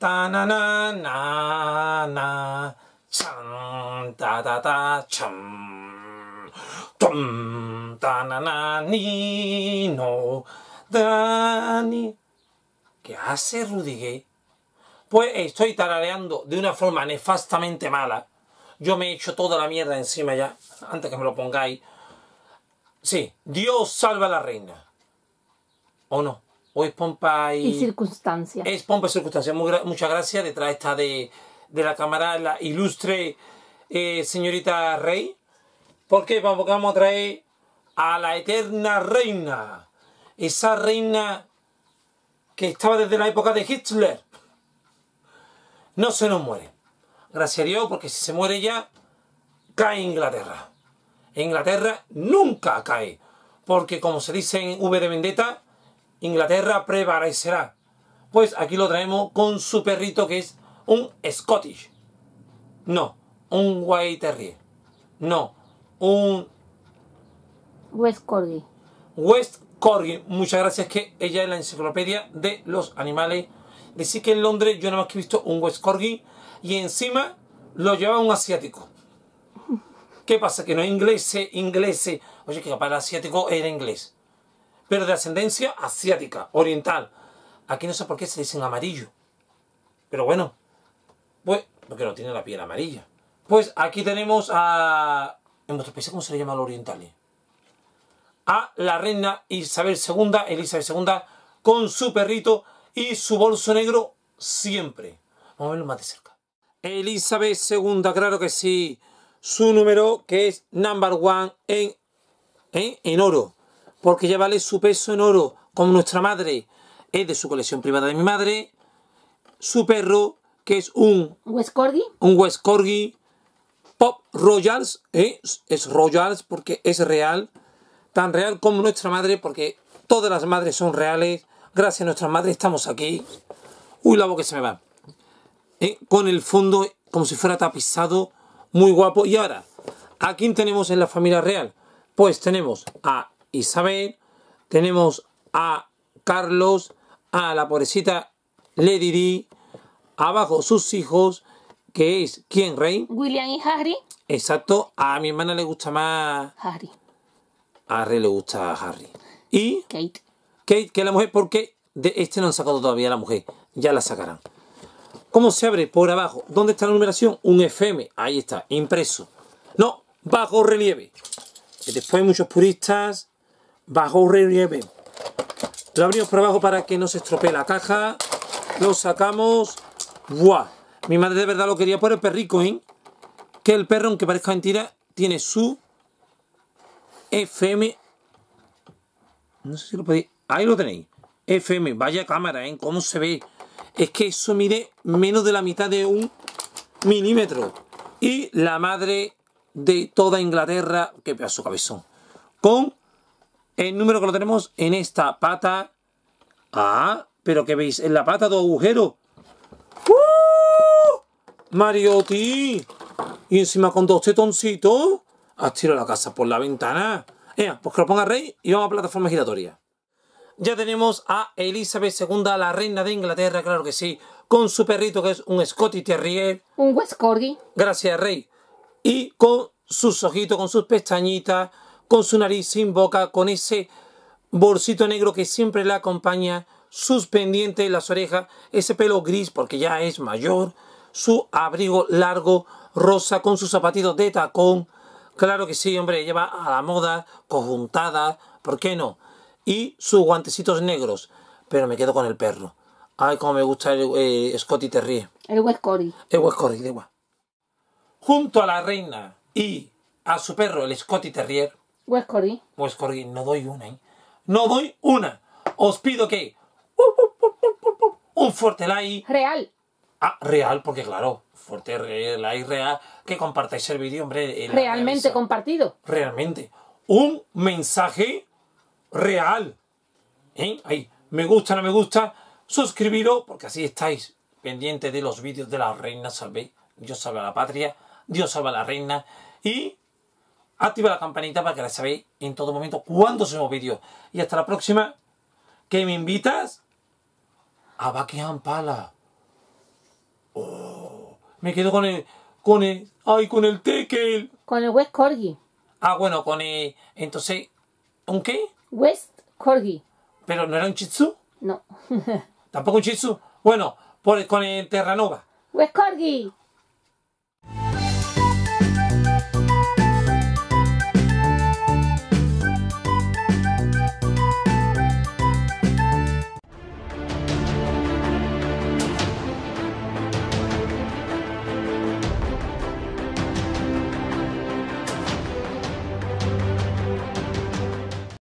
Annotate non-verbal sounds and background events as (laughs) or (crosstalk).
ta na ta ta ni no ¿Qué hace Rudy Pues estoy tarareando de una forma nefastamente mala. Yo me he hecho toda la mierda encima ya, antes que me lo pongáis. Sí, Dios salva a la reina. ¿O no? hoy es pompa y, circunstancia. Es pompa y circunstancia. muchas gracias. Detrás está de, la cámara la ilustre eh, señorita Rey. Porque vamos, vamos a traer a la eterna reina. Esa reina que estaba desde la época de Hitler. No se nos muere. Gracias a Dios, porque si se muere ya, cae Inglaterra. Inglaterra nunca cae. Porque como se dice en V de Vendetta, Inglaterra prevalecerá. Pues aquí lo traemos con su perrito que es un Scottish. No, un White Terrier. No, un... West Corgi. West Corgi. Muchas gracias que ella es la enciclopedia de los animales. Decir que en Londres yo nada más que he visto un West Corgi y encima lo lleva un asiático. ¿Qué pasa? Que no es inglés, inglés. Oye, que capaz el asiático era inglés pero de ascendencia asiática, oriental. Aquí no sé por qué se dicen amarillo. Pero bueno, pues, porque no tiene la piel amarilla. Pues aquí tenemos a... ¿En vuestro país, cómo se le llama los oriental? A la reina Isabel II, Elizabeth II, con su perrito y su bolso negro siempre. Vamos a verlo más de cerca. Elizabeth II, claro que sí. Su número que es number one en, ¿eh? en oro porque ya vale su peso en oro, como nuestra madre es de su colección privada de mi madre, su perro, que es un... West Un West Corgi Pop Royals, ¿eh? es Royals porque es real, tan real como nuestra madre, porque todas las madres son reales, gracias a nuestra madre estamos aquí. Uy, la boca se me va. ¿Eh? Con el fondo como si fuera tapizado, muy guapo. Y ahora, ¿a quién tenemos en la familia real? Pues tenemos a Isabel, tenemos a Carlos, a la pobrecita Lady Di, abajo sus hijos, que es ¿quién, Rey? William y Harry. Exacto, a mi hermana le gusta más Harry. A Rey le gusta Harry. Y Kate. Kate, que es la mujer, porque de este no han sacado todavía la mujer, ya la sacarán. ¿Cómo se abre? Por abajo. ¿Dónde está la numeración? Un FM. Ahí está, impreso. No, bajo relieve. Después hay muchos puristas bajo relieve. Lo abrimos por abajo para que no se estropee la caja. Lo sacamos. ¡Buah! Mi madre de verdad lo quería por el perrico, ¿eh? Que el perro, aunque parezca mentira, tiene su FM. No sé si lo podéis. Ahí lo tenéis. FM. Vaya cámara, ¿eh? ¿Cómo se ve? Es que eso mide menos de la mitad de un milímetro. Y la madre de toda Inglaterra, que pedazo cabezón, con el número que lo tenemos en esta pata. Ah, pero que veis, en la pata dos agujeros. ¡Uh! Mariotti. Y encima con dos tetoncitos. Has tirado la casa por la ventana. Eh, pues que lo ponga rey y vamos a plataforma giratoria. Ya tenemos a Elizabeth II, la reina de Inglaterra, claro que sí, con su perrito que es un Scotty Terrier. Un West Corgi. Gracias, Rey. Y con sus ojitos, con sus pestañitas, con su nariz sin boca, con ese bolsito negro que siempre la acompaña, sus pendientes, las orejas, ese pelo gris porque ya es mayor, su abrigo largo, rosa, con sus zapatitos de tacón. Claro que sí, hombre, lleva a la moda, conjuntada, ¿por qué no? Y sus guantecitos negros. Pero me quedo con el perro. Ay, cómo me gusta el eh, Scotty Terrier. El West El West de igual. Junto a la reina y a su perro, el Scotty Terrier, West Cordy. no doy una, ¿eh? No doy una. Os pido que... Un fuerte like. Real. Ah, real, porque claro, fuerte like real, que compartáis el vídeo, hombre. Realmente compartido. Realmente. Un mensaje real. ¿Eh? Ahí, me gusta, no me gusta. Suscribiros, porque así estáis pendientes de los vídeos de la reina, salve. Dios salve a la patria, Dios salve a la reina. Y activa la campanita para que la sabéis en todo momento cuando subimos vídeos. Y hasta la próxima, ¿Qué me invitas a Buckingham Palace. Oh, me quedo con el, con el, ay, con el Tekel. Con el West Corgi. Ah, bueno, con el, entonces, ¿un qué? West Corgi. ¿Pero no era un Chitsu? No. (laughs) ¿Tampoco un Chitsu? Bueno, con el Terranova. West Corgi.